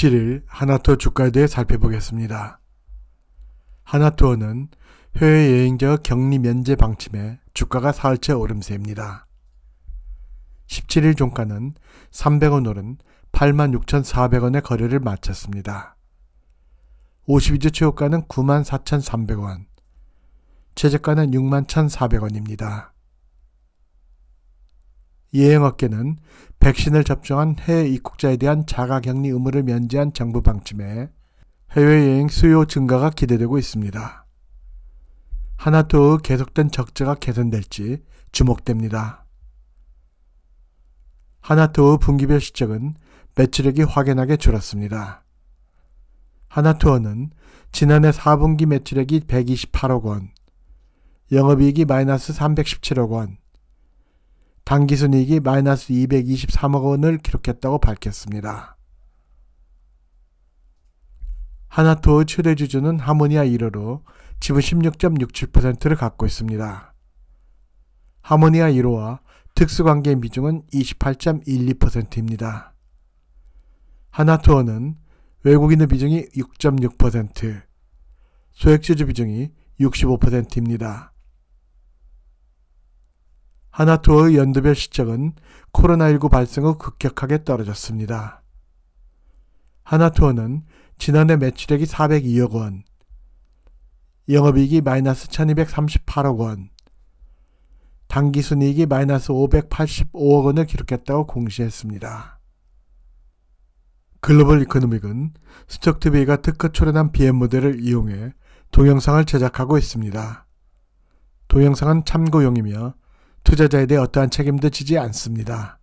7일 하나투어 주가에 대해 살펴보겠습니다. 하나투어는 해외 여행자 격리 면제 방침에 주가가 사흘째 오름세입니다. 17일 종가는 300원 오른 86,400원의 거래를 마쳤습니다. 52주 최고가는 94,300원, 최저가는 61,400원입니다. 여행업계는 백신을 접종한 해외 입국자에 대한 자가격리 의무를 면제한 정부 방침에 해외여행 수요 증가가 기대되고 있습니다. 하나투어 계속된 적자가 개선될지 주목됩니다. 하나투어 분기별 실적은 매출액이 확연하게 줄었습니다. 하나투어는 지난해 4분기 매출액이 128억 원, 영업이익이 마이너스 317억 원, 당기순이익이 마이너스 223억 원을 기록했다고 밝혔습니다. 하나토의 최대 주주는 하모니아 1호로 지분 16.67%를 갖고 있습니다. 하모니아 1호와 특수관계 비중은 28.12%입니다. 하나투어는 외국인의 비중이 6.6%, 소액주주 비중이 65%입니다. 하나투어의연도별 시적은 코로나19 발생 후 급격하게 떨어졌습니다. 하나투어는 지난해 매출액이 402억 원, 영업이익이 마이너스 1238억 원, 당기순이익이 마이너스 585억 원을 기록했다고 공시했습니다. 글로벌 이코노믹은 스톡TV가 특허 출연한 BM 모델을 이용해 동영상을 제작하고 있습니다. 동영상은 참고용이며 투자자에 대해 어떠한 책임도 지지 않습니다.